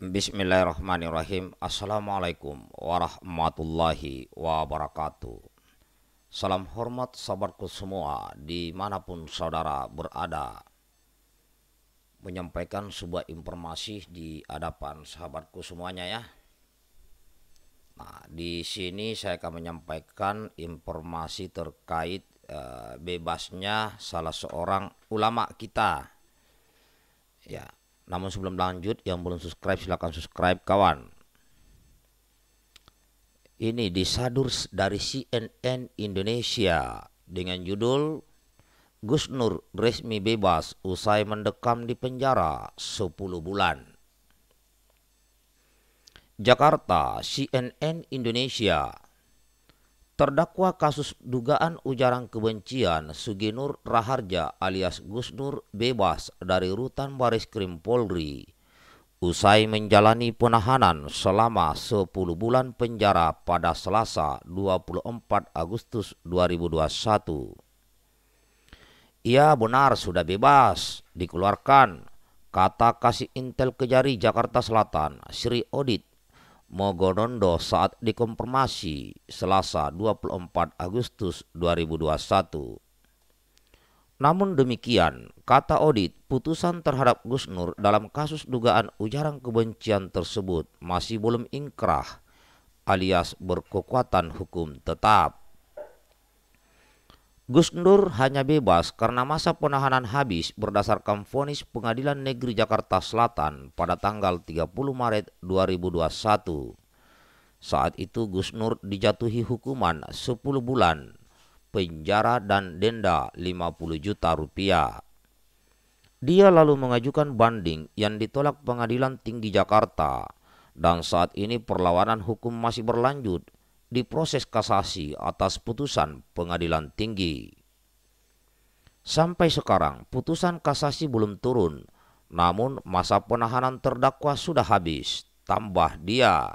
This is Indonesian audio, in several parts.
Bismillahirrahmanirrahim. Assalamualaikum warahmatullahi wabarakatuh. Salam hormat sahabatku semua dimanapun saudara berada. Menyampaikan sebuah informasi di hadapan sahabatku semuanya ya. Nah, di sini saya akan menyampaikan informasi terkait eh, bebasnya salah seorang ulama kita. Ya, namun sebelum lanjut yang belum subscribe silahkan subscribe kawan. Ini disadur dari CNN Indonesia dengan judul Gus Nur resmi bebas usai mendekam di penjara 10 bulan. Jakarta, CNN Indonesia. Terdakwa kasus dugaan ujaran kebencian Suginur Raharja alias Gus Nur bebas dari rutan baris krim Polri. Usai menjalani penahanan selama 10 bulan penjara pada Selasa 24 Agustus 2021. Ia benar sudah bebas, dikeluarkan, kata kasih intel kejari Jakarta Selatan, Sri Odit Mogonondo saat dikonfirmasi Selasa 24 Agustus 2021. Namun demikian, kata Odit, putusan terhadap Gus Nur dalam kasus dugaan ujaran kebencian tersebut masih belum ingkrah alias berkekuatan hukum tetap. Gus Nur hanya bebas karena masa penahanan habis berdasarkan vonis Pengadilan Negeri Jakarta Selatan pada tanggal 30 Maret 2021. Saat itu Gus Nur dijatuhi hukuman 10 bulan penjara dan denda 50 juta rupiah. Dia lalu mengajukan banding yang ditolak Pengadilan Tinggi Jakarta dan saat ini perlawanan hukum masih berlanjut di proses kasasi atas putusan pengadilan tinggi. Sampai sekarang putusan kasasi belum turun, namun masa penahanan terdakwa sudah habis, tambah dia.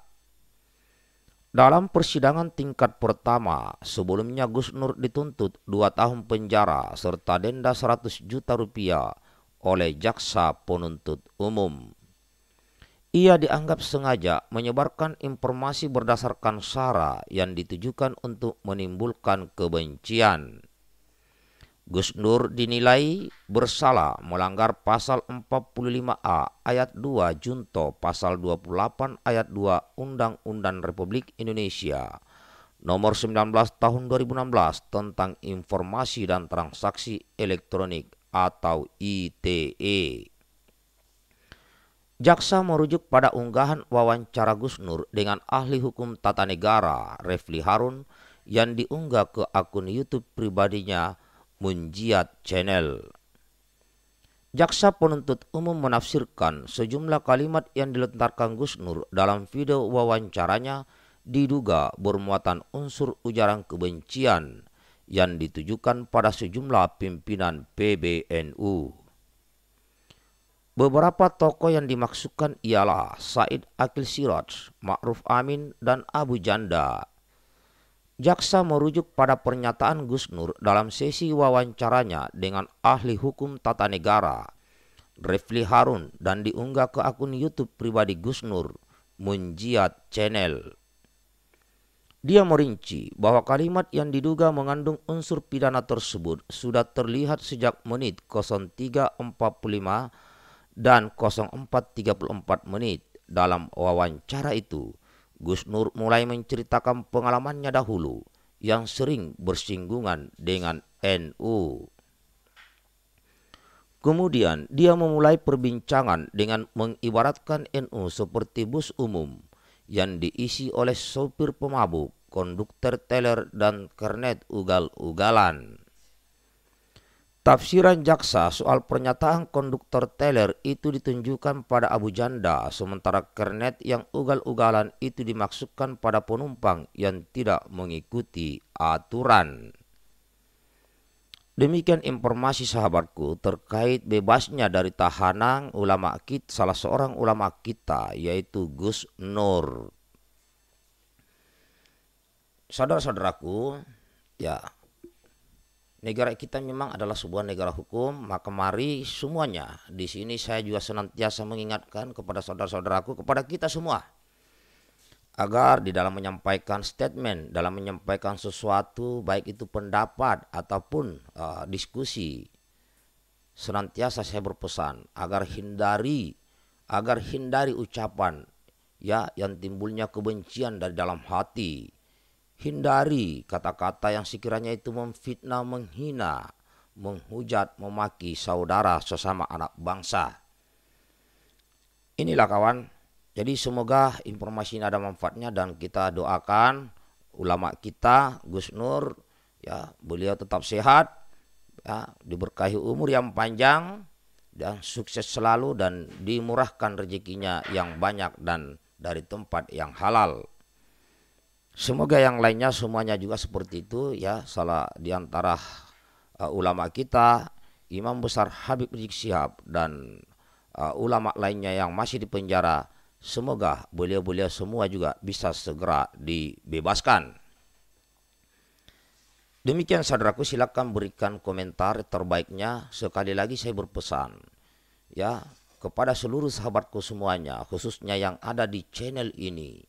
Dalam persidangan tingkat pertama, sebelumnya Gus Nur dituntut dua tahun penjara serta denda 100 juta rupiah oleh jaksa penuntut umum. Ia dianggap sengaja menyebarkan informasi berdasarkan sara yang ditujukan untuk menimbulkan kebencian. Gus Nur dinilai bersalah melanggar pasal 45A ayat 2 Junto pasal 28 ayat 2 Undang-Undang Republik Indonesia nomor 19 tahun 2016 tentang informasi dan transaksi elektronik atau ITE. Jaksa merujuk pada unggahan wawancara Gus Nur dengan ahli hukum tata negara Refli Harun yang diunggah ke akun YouTube pribadinya Munjiat Channel. Jaksa penuntut umum menafsirkan sejumlah kalimat yang dilontarkan Gus Nur dalam video wawancaranya diduga bermuatan unsur ujaran kebencian yang ditujukan pada sejumlah pimpinan PBNU. Beberapa tokoh yang dimaksudkan ialah Said Akil Siraj, Ma'ruf Amin, dan Abu Janda. Jaksa merujuk pada pernyataan Gus Nur dalam sesi wawancaranya dengan ahli hukum tata negara, Refli Harun, dan diunggah ke akun YouTube pribadi Gus Nur, Munjiat Channel. Dia merinci bahwa kalimat yang diduga mengandung unsur pidana tersebut sudah terlihat sejak menit 0345 dan 04.34 menit. Dalam wawancara itu, Gus Nur mulai menceritakan pengalamannya dahulu yang sering bersinggungan dengan NU. Kemudian dia memulai perbincangan dengan mengibaratkan NU seperti bus umum yang diisi oleh sopir pemabuk, konduktor teler, dan kernet ugal-ugalan. Tafsiran jaksa soal pernyataan konduktor Taylor itu ditunjukkan pada Abu Janda, sementara kernet yang ugal-ugalan itu dimaksudkan pada penumpang yang tidak mengikuti aturan. Demikian informasi sahabatku terkait bebasnya dari tahanan ulama kita, salah seorang ulama kita yaitu Gus Nur. Saudara-saudaraku, ya negara kita memang adalah sebuah negara hukum, maka mari semuanya di sini saya juga senantiasa mengingatkan kepada saudara-saudaraku, kepada kita semua agar di dalam menyampaikan statement, dalam menyampaikan sesuatu baik itu pendapat ataupun uh, diskusi senantiasa saya berpesan agar hindari agar hindari ucapan ya yang timbulnya kebencian dari dalam hati Hindari kata-kata yang sekiranya itu memfitnah, menghina, menghujat, memaki saudara sesama anak bangsa. Inilah kawan, jadi semoga informasi ini ada manfaatnya dan kita doakan ulama kita Gus Nur ya beliau tetap sehat ya diberkahi umur yang panjang dan sukses selalu dan dimurahkan rezekinya yang banyak dan dari tempat yang halal. Semoga yang lainnya semuanya juga seperti itu ya salah diantara uh, ulama kita Imam Besar Habib Rizik Sihab dan uh, ulama lainnya yang masih di penjara semoga beliau-beliau semua juga bisa segera dibebaskan. Demikian saudaraku silakan berikan komentar terbaiknya sekali lagi saya berpesan ya kepada seluruh sahabatku semuanya khususnya yang ada di channel ini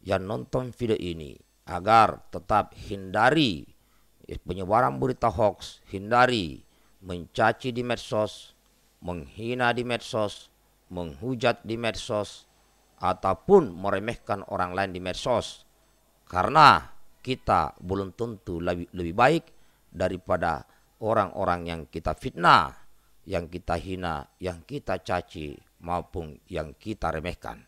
yang nonton video ini agar tetap hindari eh, penyebaran berita hoax, hindari mencaci di medsos, menghina di medsos, menghujat di medsos, ataupun meremehkan orang lain di medsos. Karena kita belum tentu lebih, lebih baik daripada orang-orang yang kita fitnah, yang kita hina, yang kita caci, maupun yang kita remehkan.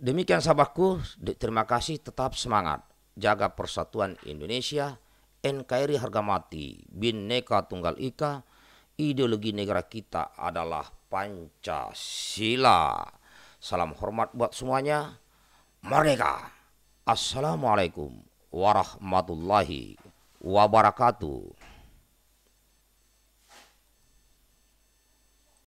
Demikian sahabatku, terima kasih tetap semangat. Jaga persatuan Indonesia, NKRI harga mati, bineka tunggal ika, ideologi negara kita adalah Pancasila. Salam hormat buat semuanya, mereka Assalamualaikum warahmatullahi wabarakatuh.